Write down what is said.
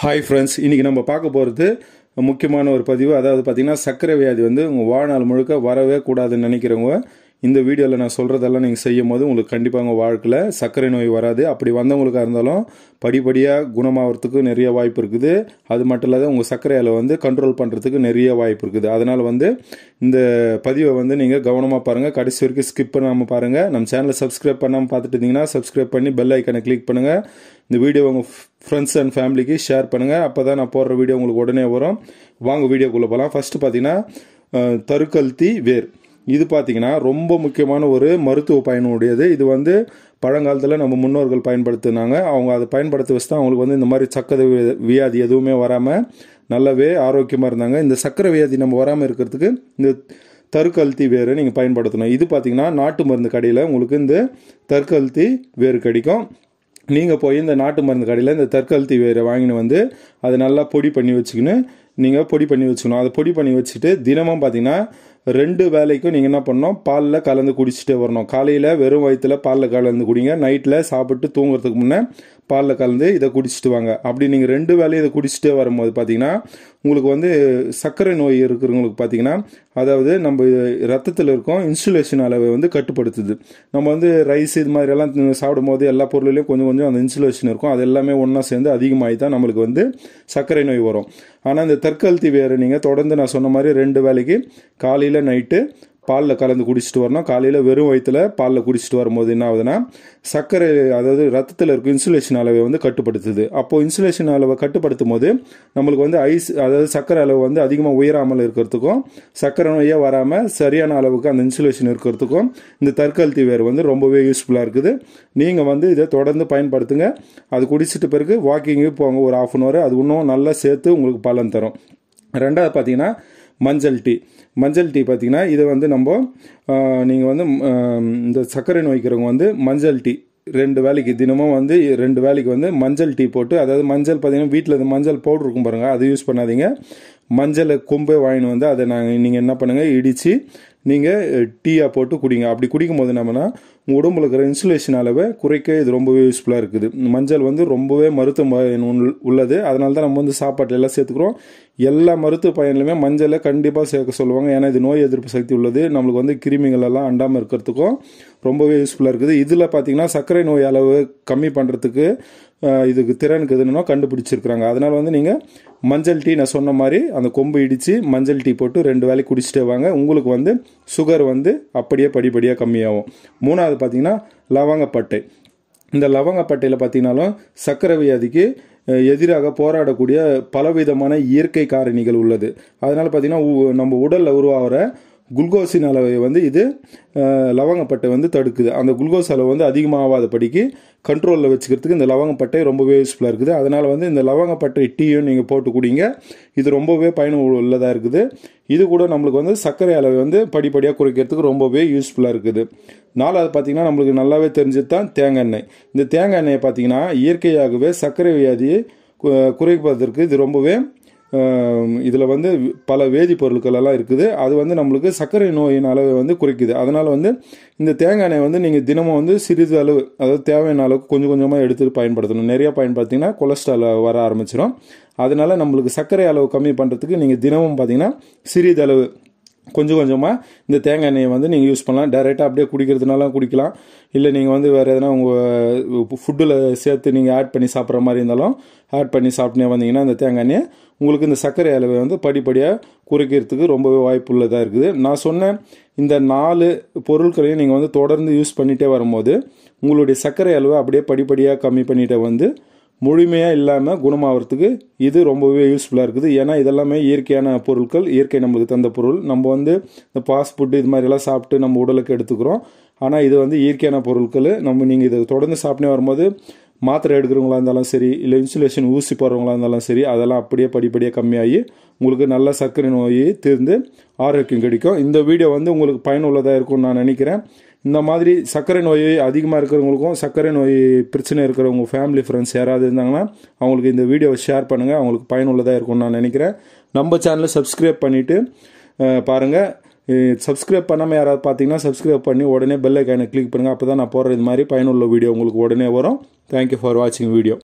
hi friends இன்றைக்கி நம்ம பார்க்க போகிறது முக்கியமான ஒரு பதிவு அதாவது பார்த்திங்கன்னா சர்க்கரை வியாதி வந்து உங்கள் வாழ்நாள் முழுக்க வரவே கூடாதுன்னு நினைக்கிறவங்க இந்த வீடியோவில் நான் சொல்கிறதெல்லாம் நீங்கள் செய்யும் போது உங்களுக்கு கண்டிப்பாக உங்கள் வாழ்க்கையில் சர்க்கரை நோய் வராது அப்படி வந்தவங்களுக்காக இருந்தாலும் படிப்படியாக குணமாகறதுக்கு நிறைய வாய்ப்பு இருக்குது அது மட்டும் இல்லாத உங்கள் சர்க்கரை அளவு வந்து கண்ட்ரோல் பண்ணுறதுக்கு நிறைய வாய்ப்பு இருக்குது அதனால் வந்து இந்த பதிவை வந்து நீங்கள் கவனமாக பாருங்கள் கடைசி வரைக்கும் ஸ்கிப் பண்ணாமல் பாருங்கள் நம்ம சேனலை சப்ஸ்கிரைப் பண்ணாமல் பார்த்துட்டு இருந்தீங்கன்னா சப்ஸ்கிரைப் பண்ணி பெல் ஐக்கனை கிளிக் பண்ணுங்கள் இந்த வீடியோ உங்கள் ஃப்ரெண்ட்ஸ் அண்ட் ஃபேமிலிக்கு ஷேர் பண்ணுங்கள் அப்போ தான் நான் போடுற வீடியோ உங்களுக்கு உடனே வரும் வாங்க வீடியோக்குள்ளே போகலாம் ஃபஸ்ட்டு பார்த்தீங்கன்னா தருக்கல்தி வேர் இது பார்த்திங்கன்னா ரொம்ப முக்கியமான ஒரு மருத்துவ பயனுடையது இது வந்து பழங்காலத்தில் நம்ம முன்னோர்கள் பயன்படுத்தினாங்க அவங்க அதை பயன்படுத்த வச்சு தான் அவங்களுக்கு வந்து இந்த மாதிரி சக்கரை வியாதி எதுவுமே வராமல் நல்லாவே ஆரோக்கியமாக இருந்தாங்க இந்த சக்கரை வியாதி நம்ம வராமல் இருக்கிறதுக்கு இந்த தற்கழுத்தி வேறு நீங்கள் பயன்படுத்தணும் இது பார்த்திங்கன்னா நாட்டு மருந்து கடையில் உங்களுக்கு இந்த தற்கழுத்தி வேறு கிடைக்கும் நீங்கள் போய் இந்த நாட்டு மருந்து கடையில் இந்த தற்கழுத்தி வேரை வாங்கினு வந்து அதை நல்லா பொடி பண்ணி வச்சுக்கின்னு நீங்கள் பொடி பண்ணி வச்சுக்கணும் அதை பொடி பண்ணி வச்சுட்டு தினமும் பார்த்தீங்கன்னா ரெண்டு வேலைக்கும் நீங்கள் என்ன பண்ணணும் பாலில் கலந்து குடிச்சிட்டே வரணும் காலையில் வெறும் வயிற்றில் பாலில் கலந்து குடிங்க நைட்டில் சாப்பிட்டு தூங்குறதுக்கு முன்னே பாலில் கலந்து இதை குடிச்சிட்டு வாங்க அப்படி நீங்கள் ரெண்டு வேலையும் இதை குடிச்சிட்டே வரும்போது பார்த்தீங்கன்னா உங்களுக்கு வந்து சர்க்கரை நோய் இருக்கிறவங்களுக்கு பார்த்தீங்கன்னா அதாவது நம்ம ரத்தத்தில் இருக்கும் இன்சுலேஷன் அளவை வந்து கட்டுப்படுத்துது நம்ம வந்து ரைஸ் இது மாதிரி எல்லாம் சாப்பிடும் போது எல்லா பொருளிலையும் கொஞ்சம் கொஞ்சம் அந்த இன்சுலேஷன் இருக்கும் அது எல்லாமே ஒன்றா சேர்ந்து அதிகமாகி தான் நம்மளுக்கு வந்து சர்க்கரை நோய் வரும் ஆனால் இந்த தற்கழுத்தி வேறு நீங்கள் தொடர்ந்து நான் சொன்ன மாதிரி ரெண்டு வேலைக்கு காலையில் நைட்டு பாலில் கலந்து குடிச்சிட்டு வரணும் காலையில் வெறும் வயிற்றில் பாலில் குடிச்சிட்டு வரும்போது என்ன ஆகுதுன்னா சர்க்கரை அதாவது ரத்தத்தில் இருக்கும் இன்சுலேஷன் அளவை வந்து கட்டுப்படுத்துது அப்போது இன்சுலேஷன் அளவை கட்டுப்படுத்தும் போது நம்மளுக்கு வந்து ஐஸ் அதாவது சர்க்கரை அளவு வந்து அதிகமாக உயராமல் இருக்கிறதுக்கும் சர்க்கரை நோயே வராமல் சரியான அளவுக்கு அந்த இன்சுலேஷன் இருக்கிறதுக்கும் இந்த தற்கல்தி வேர் வந்து ரொம்பவே யூஸ்ஃபுல்லாக இருக்குது நீங்கள் வந்து இதை தொடர்ந்து பயன்படுத்துங்க அது குடிச்சிட்டு பிறகு வாக்கிங்கு போங்க ஒரு ஆஃப் அன் ஹவர் அது இன்னும் நல்லா சேர்த்து உங்களுக்கு பலன் தரும் ரெண்டாவது பார்த்தீங்கன்னா மஞ்சள் டீ மஞ்சள் டீ பார்த்திங்கன்னா இதை வந்து நம்ம நீங்கள் வந்து இந்த சர்க்கரை நோய்க்கிறவங்க வந்து மஞ்சள் டீ ரெண்டு வேலைக்கு தினமும் வந்து ரெண்டு வேலைக்கு வந்து மஞ்சள் டீ போட்டு அதாவது மஞ்சள் பார்த்திங்கன்னா வீட்டில் இந்த மஞ்சள் பவுட்ரு இருக்கும் பாருங்கள் அதை யூஸ் பண்ணாதீங்க மஞ்சளை கொம்பை வாங்கின்னு வந்து அதை நாங்கள் நீங்கள் என்ன பண்ணுங்கள் இடித்து நீங்கள் டீயாக போட்டு குடிங்க அப்படி குடிக்கும் போது என்னம்னா உங்கள் உடம்புல இருக்கிற இன்சுலேஷன் அளவை குறைக்க இது ரொம்பவே யூஸ்ஃபுல்லாக இருக்குது மஞ்சள் வந்து ரொம்பவே மருத்துவ உள்ளது அதனால தான் நம்ம வந்து சாப்பாட்டில் எல்லாம் சேர்த்துக்கிறோம் எல்லா மருத்துவ பயனிலுமே மஞ்சளை கண்டிப்பாக சேர்க்க சொல்லுவாங்க ஏன்னா இது நோய் எதிர்ப்பு சக்தி உள்ளது நம்மளுக்கு வந்து கிருமிகள் எல்லாம் அண்டாமல் இருக்கிறதுக்கும் ரொம்பவே யூஸ்ஃபுல்லாக இருக்குது இதில் பார்த்தீங்கன்னா சர்க்கரை நோய் அளவு கம்மி பண்ணுறதுக்கு இதுக்கு திறனுக்கு எதுனா கண்டுபிடிச்சிருக்கிறாங்க அதனால் வந்து நீங்கள் மஞ்சள் டீ நான் சொன்ன மாதிரி அந்த கொம்பு இடித்து மஞ்சள் டீ போட்டு ரெண்டு வேலைக்கு குடிச்சிட்டே வாங்க உங்களுக்கு வந்து சுகர் வந்து அப்படியே படிப்படியாக கம்மியாகும் மூணாவது பார்த்திங்கன்னா லவங்கப்பட்டை இந்த லவங்கப்பட்டையில் பார்த்தீங்கன்னாலும் சர்க்கரை வியாதிக்கு எதிராக போராடக்கூடிய பலவிதமான இயற்கை காரணிகள் உள்ளது அதனால் பார்த்திங்கன்னா நம்ம உடலில் உருவாகிற குளுக்கோஸின் அளவை வந்து இது லவங்கப்பட்டை வந்து தடுக்குது அந்த குளுக்கோஸ் அளவு வந்து அதிகமாகாத படிக்கு கண்ட்ரோலில் வச்சுக்கிறதுக்கு இந்த லவங்கப்பட்டை ரொம்பவே யூஸ்ஃபுல்லாக இருக்குது அதனால் வந்து இந்த லவங்கப்பட்டை டீயும் நீங்கள் போட்டு குடிங்க இது ரொம்பவே பயன் உள்ளதாக இருக்குது இது கூட நம்மளுக்கு வந்து சர்க்கரை அளவை வந்து படிப்படியாக குறைக்கிறதுக்கு ரொம்பவே யூஸ்ஃபுல்லாக இருக்குது நாலாவது பார்த்திங்கன்னா நம்மளுக்கு நல்லாவே தெரிஞ்சது தான் தேங்காய் எண்ணெய் இந்த தேங்காய் எண்ணெயை பார்த்திங்கன்னா இயற்கையாகவே சர்க்கரை வியாதியை குறைப்பதற்கு இது ரொம்பவே இதில் வந்து பல வேதிப்பொருட்கள் எல்லாம் இருக்குது அது வந்து நம்மளுக்கு சர்க்கரை நோயின் அளவை வந்து குறைக்குது அதனால் வந்து இந்த தேங்காய் எண்ணெய் வந்து நீங்கள் தினமும் வந்து சிறிது அளவு அதாவது தேவையான அளவுக்கு கொஞ்சம் கொஞ்சமாக எடுத்து பயன்படுத்தணும் நிறையா பயன்படுத்திங்கன்னா கொலஸ்ட்ரால் வர ஆரம்பிச்சிடும் அதனால் நம்மளுக்கு சர்க்கரை அளவு கம்மி பண்ணுறதுக்கு நீங்கள் தினமும் பார்த்தீங்கன்னா அளவு கொஞ்சம் கொஞ்சமாக இந்த தேங்காய் எண்ணெயை வந்து நீங்கள் யூஸ் பண்ணலாம் டைரெக்டாக அப்படியே குடிக்கிறதுனாலும் குடிக்கலாம் இல்லை நீங்கள் வந்து வேறு எதனா உங்கள் ஃபுட்டில் சேர்த்து நீங்கள் ஆட் பண்ணி சாப்பிட்ற மாதிரி இருந்தாலும் ஆட் பண்ணி சாப்பிட்டே வந்தீங்கன்னா இந்த தேங்காய் எண்ணெயை உங்களுக்கு இந்த சர்க்கரை அளவை வந்து படிப்படியாக குறைக்கிறதுக்கு ரொம்பவே வாய்ப்புள்ளதாக இருக்குது நான் சொன்ன இந்த நாலு பொருட்களையும் நீங்கள் வந்து தொடர்ந்து யூஸ் பண்ணிகிட்டே வரும்போது உங்களுடைய சர்க்கரை அளவை அப்படியே படிப்படியாக கம்மி பண்ணிகிட்டே வந்து முழுமையாக இல்லாமல் குணமாகிறதுக்கு இது ரொம்பவே யூஸ்ஃபுல்லாக இருக்குது ஏன்னா இதெல்லாமே இயற்கையான பொருட்கள் இயற்கை நம்மளுக்கு தந்த பொருள் நம்ம வந்து இந்த ஃபாஸ்ட் ஃபுட்டு இது மாதிரிலாம் சாப்பிட்டு நம்ம உடலுக்கு எடுத்துக்கிறோம் ஆனால் இது வந்து இயற்கையான பொருட்கள் நம்ம நீங்கள் இதை தொடர்ந்து சாப்பிட்டே வரும்போது மாத்திரை எடுக்கிறவங்களா இருந்தாலும் சரி இல்லை இன்சுலேஷன் ஊசி போடுறவங்களா இருந்தாலும் சரி அதெல்லாம் அப்படியே படிப்படியாக கம்மியாகி உங்களுக்கு நல்ல சர்க்கரை நோய் தீர்ந்து ஆரோக்கியம் கிடைக்கும் இந்த வீடியோ வந்து உங்களுக்கு பயனுள்ளதாக இருக்கும்னு நான் நினைக்கிறேன் இந்த மாதிரி சர்க்கரை நோய் அதிகமாக இருக்கிறவங்களுக்கும் சர்க்கரை நோய் பிரச்சனை இருக்கிறவங்க ஃபேமிலி ஃப்ரெண்ட்ஸ் யாராவது இருந்தாங்கன்னா அவங்களுக்கு இந்த வீடியோவை ஷேர் பண்ணுங்கள் அவங்களுக்கு பயனுள்ளதாக இருக்கும்னு நான் நினைக்கிறேன் நம்ம சேனலை சப்ஸ்கிரைப் பண்ணிவிட்டு பாருங்கள் சப்ஸ்கிரைப் பண்ணாமல் யாராவது பார்த்தீங்கன்னா சப்ஸ்கிரைப் பண்ணி உடனே பெல் ஐக்கானை கிளிக் பண்ணுங்கள் அப்போ தான் நான் போடுற இது மாதிரி பயனுள்ள வீடியோ உங்களுக்கு உடனே வரும் தேங்க்யூ ஃபார் வாட்சிங் வீடியோ